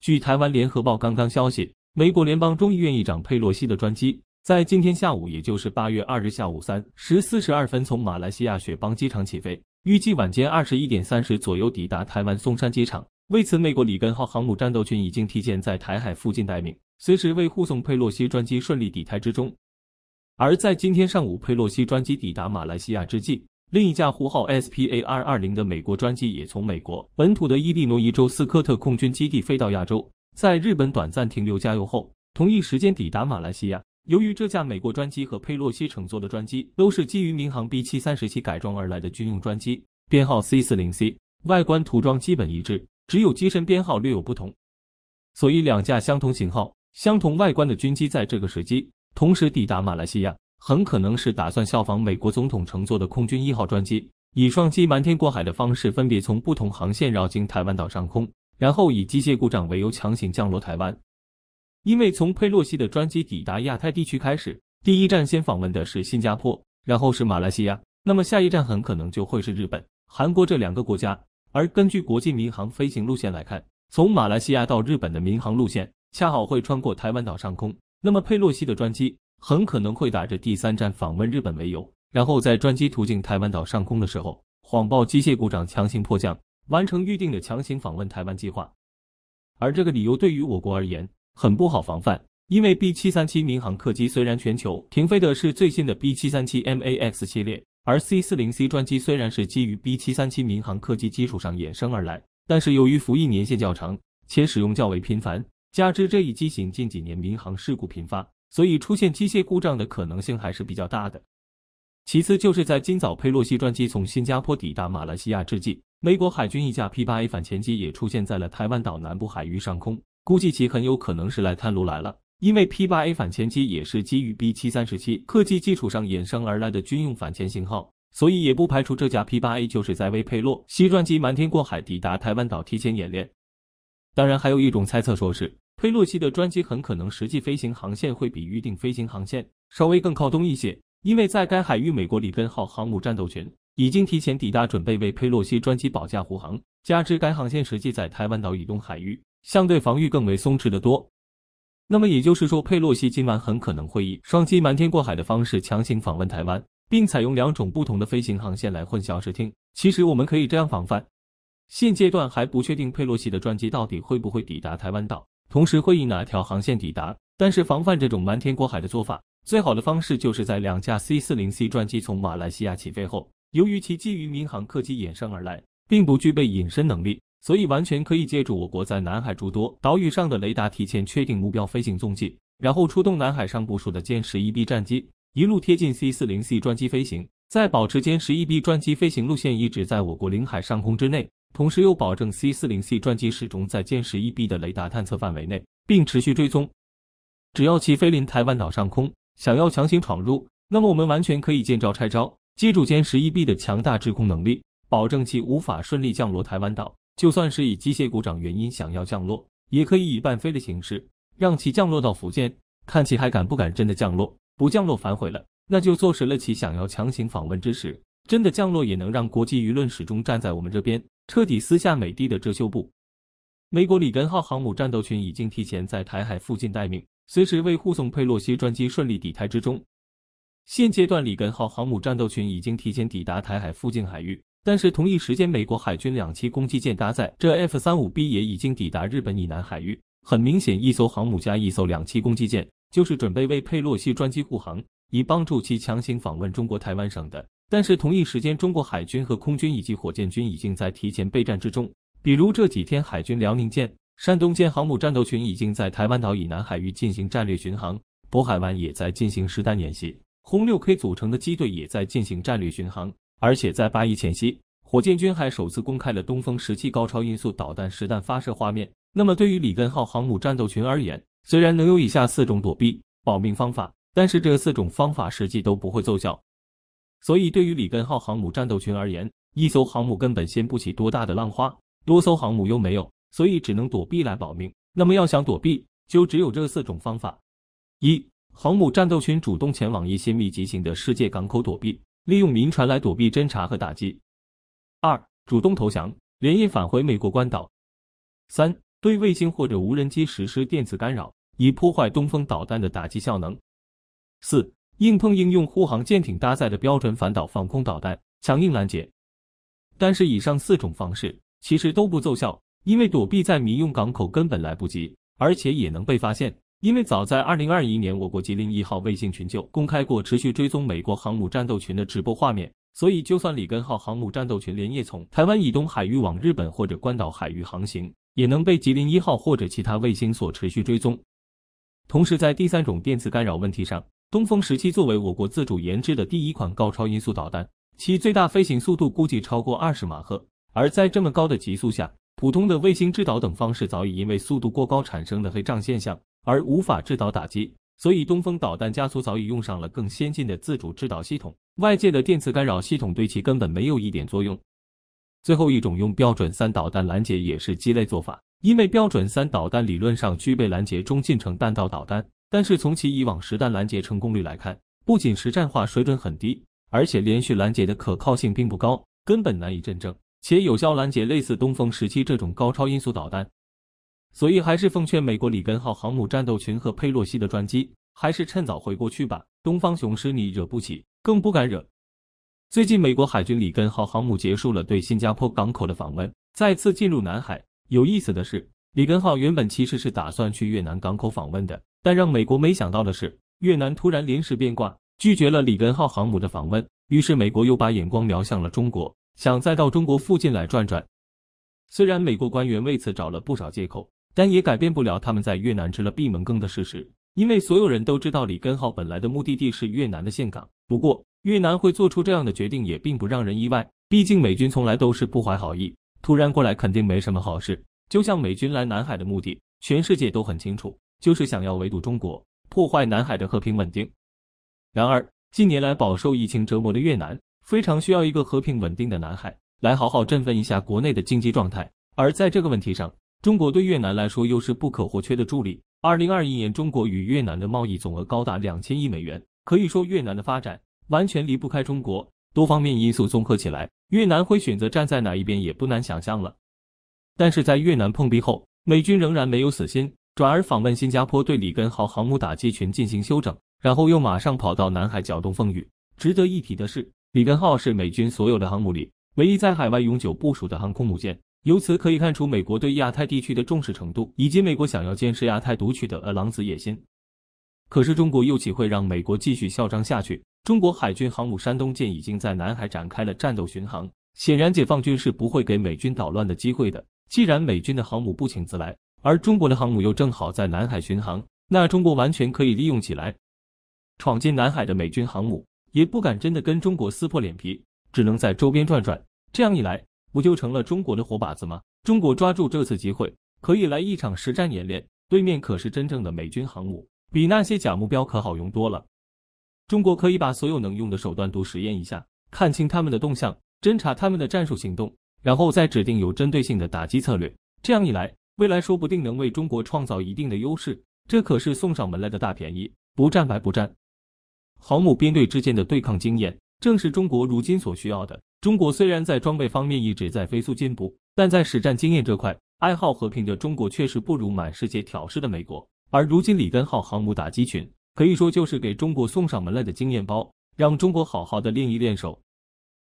据台湾联合报刚刚消息，美国联邦众议院议长佩洛西的专机在今天下午，也就是八月二日下午三时四十二分，从马来西亚雪邦机场起飞，预计晚间二十一点三十左右抵达台湾松山机场。为此，美国里根号航母战斗群已经提前在台海附近待命，随时为护送佩洛西专机顺利抵台之中。而在今天上午，佩洛西专机抵达马来西亚之际。另一架呼号 S P A 二二零的美国专机也从美国本土的伊利诺伊州斯科特空军基地飞到亚洲，在日本短暂停留加油后，同一时间抵达马来西亚。由于这架美国专机和佩洛西乘坐的专机都是基于民航 B 七三十七改装而来的军用专机，编号 C 四零 C，外观涂装基本一致，只有机身编号略有不同。所以两架相同型号、相同外观的军机在这个时机同时抵达马来西亚。很可能是打算效仿美国总统乘坐的空军一号专机，以双机瞒天过海的方式，分别从不同航线绕经台湾岛上空，然后以机械故障为由强行降落台湾。因为从佩洛西的专机抵达亚太地区开始，第一站先访问的是新加坡，然后是马来西亚，那么下一站很可能就会是日本、韩国这两个国家。而根据国际民航飞行路线来看，从马来西亚到日本的民航路线恰好会穿过台湾岛上空，那么佩洛西的专机。很可能会打着第三站访问日本为由，然后在专机途径台湾岛上空的时候，谎报机械故障强行迫降，完成预定的强行访问台湾计划。而这个理由对于我国而言很不好防范，因为 B 七三七民航客机虽然全球停飞的是最新的 B 七三七 MAX 系列，而 C 四零 C 专机虽然是基于 B 七三七民航客机基础上衍生而来，但是由于服役年限较长且使用较为频繁，加之这一机型近几年民航事故频发。所以出现机械故障的可能性还是比较大的。其次就是在今早佩洛西专机从新加坡抵达马来西亚之际，美国海军一架 P8A 反潜机也出现在了台湾岛南部海域上空，估计其很有可能是来探路来了。因为 P8A 反潜机也是基于 B737 客机基础上衍生而来的军用反潜型号，所以也不排除这架 P8A 就是在为佩洛西专机瞒天过海抵达台湾岛提前演练。当然还有一种猜测说是。佩洛西的专机很可能实际飞行航线会比预定飞行航线稍微更靠东一些，因为在该海域，美国里根号航母战斗群已经提前抵达，准备为佩洛西专机保驾护航。加之该航线实际在台湾岛以东海域，相对防御更为松弛的多。那么也就是说，佩洛西今晚很可能会以双机瞒天过海的方式强行访问台湾，并采用两种不同的飞行航线来混淆视听。其实我们可以这样防范：现阶段还不确定佩洛西的专机到底会不会抵达台湾岛。同时会以哪条航线抵达？但是防范这种瞒天过海的做法，最好的方式就是在两架 C 四零 C 专机从马来西亚起飞后，由于其基于民航客机衍生而来，并不具备隐身能力，所以完全可以借助我国在南海诸多岛屿上的雷达提前确定目标飞行踪迹，然后出动南海上部署的歼十一 B 战机一路贴近 C 四零 C 专机飞行，在保持歼十一 B 专机飞行路线一直在我国领海上空之内。同时又保证 C 四零 C 专机始终在歼十一 B 的雷达探测范围内，并持续追踪。只要其飞临台湾岛上空，想要强行闯入，那么我们完全可以见招拆招，借助歼十一 B 的强大制空能力，保证其无法顺利降落台湾岛。就算是以机械故障原因想要降落，也可以以半飞的形式让其降落到福建，看其还敢不敢真的降落。不降落反悔了，那就坐实了其想要强行访问之时。真的降落也能让国际舆论始终站在我们这边，彻底撕下美帝的遮羞布。美国里根号航母战斗群已经提前在台海附近待命，随时为护送佩洛西专机顺利抵台之中。现阶段，里根号航母战斗群已经提前抵达台海附近海域，但是同一时间，美国海军两栖攻击舰搭载这 F 三五 B 也已经抵达日本以南海域。很明显，一艘航母加一艘两栖攻击舰，就是准备为佩洛西专机护航，以帮助其强行访问中国台湾省的。但是同一时间，中国海军和空军以及火箭军已经在提前备战之中。比如这几天，海军辽宁舰、山东舰航母战斗群已经在台湾岛以南海域进行战略巡航，渤海湾也在进行实弹演习，轰六 K 组成的机队也在进行战略巡航。而且在八一前夕，火箭军还首次公开了东风十七高超音速导弹实弹发射画面。那么对于里根号航母战斗群而言，虽然能有以下四种躲避保命方法，但是这四种方法实际都不会奏效。所以，对于里根号航母战斗群而言，一艘航母根本掀不起多大的浪花，多艘航母又没有，所以只能躲避来保命。那么，要想躲避，就只有这四种方法：一、航母战斗群主动前往一些密集型的世界港口躲避，利用民船来躲避侦察和打击；二、主动投降，连夜返回美国关岛；三、对卫星或者无人机实施电子干扰，以破坏东风导弹的打击效能；四。硬碰硬用护航舰艇搭载的标准反导防空导弹强硬拦截，但是以上四种方式其实都不奏效，因为躲避在民用港口根本来不及，而且也能被发现。因为早在二零二一年，我国吉林一号卫星群就公开过持续追踪美国航母战斗群的直播画面，所以就算里根号航母战斗群连夜从台湾以东海域往日本或者关岛海域航行，也能被吉林一号或者其他卫星所持续追踪。同时，在第三种电磁干扰问题上。东风十七作为我国自主研制的第一款高超音速导弹，其最大飞行速度估计超过二十马赫。而在这么高的极速下，普通的卫星制导等方式早已因为速度过高产生的黑障现象而无法制导打击，所以东风导弹家族早已用上了更先进的自主制导系统。外界的电磁干扰系统对其根本没有一点作用。最后一种用标准三导弹拦截也是鸡肋做法，因为标准三导弹理论上具备拦截中近程弹道导弹。但是从其以往实弹拦截成功率来看，不仅实战化水准很低，而且连续拦截的可靠性并不高，根本难以真证且有效拦截类似东风十七这种高超音速导弹。所以还是奉劝美国里根号航母战斗群和佩洛西的专机，还是趁早回过去吧。东方雄狮你惹不起，更不敢惹。最近美国海军里根号航母结束了对新加坡港口的访问，再次进入南海。有意思的是，里根号原本其实是打算去越南港口访问的。但让美国没想到的是，越南突然临时变卦，拒绝了里根号航母的访问。于是，美国又把眼光瞄向了中国，想再到中国附近来转转。虽然美国官员为此找了不少借口，但也改变不了他们在越南吃了闭门羹的事实。因为所有人都知道，里根号本来的目的地是越南的岘港。不过，越南会做出这样的决定也并不让人意外。毕竟，美军从来都是不怀好意，突然过来肯定没什么好事。就像美军来南海的目的，全世界都很清楚。就是想要围堵中国，破坏南海的和平稳定。然而，近年来饱受疫情折磨的越南非常需要一个和平稳定的南海，来好好振奋一下国内的经济状态。而在这个问题上，中国对越南来说又是不可或缺的助力。二零二一年，中国与越南的贸易总额高达两千亿美元，可以说越南的发展完全离不开中国。多方面因素综合起来，越南会选择站在哪一边也不难想象了。但是在越南碰壁后，美军仍然没有死心。转而访问新加坡，对里根号航母打击群进行休整，然后又马上跑到南海搅动风雨。值得一提的是，里根号是美军所有的航母里唯一在海外永久部署的航空母舰。由此可以看出，美国对亚太地区的重视程度，以及美国想要监视亚太独取的狼子野心。可是，中国又岂会让美国继续嚣张下去？中国海军航母山东舰已经在南海展开了战斗巡航。显然，解放军是不会给美军捣乱的机会的。既然美军的航母不请自来，而中国的航母又正好在南海巡航，那中国完全可以利用起来。闯进南海的美军航母也不敢真的跟中国撕破脸皮，只能在周边转转。这样一来，不就成了中国的活靶子吗？中国抓住这次机会，可以来一场实战演练。对面可是真正的美军航母，比那些假目标可好用多了。中国可以把所有能用的手段都实验一下，看清他们的动向，侦查他们的战术行动，然后再指定有针对性的打击策略。这样一来。未来说不定能为中国创造一定的优势，这可是送上门来的大便宜，不占白不占。航母编队之间的对抗经验，正是中国如今所需要的。中国虽然在装备方面一直在飞速进步，但在实战经验这块，爱好和平的中国确实不如满世界挑事的美国。而如今里根号航母打击群，可以说就是给中国送上门来的经验包，让中国好好的练一练手。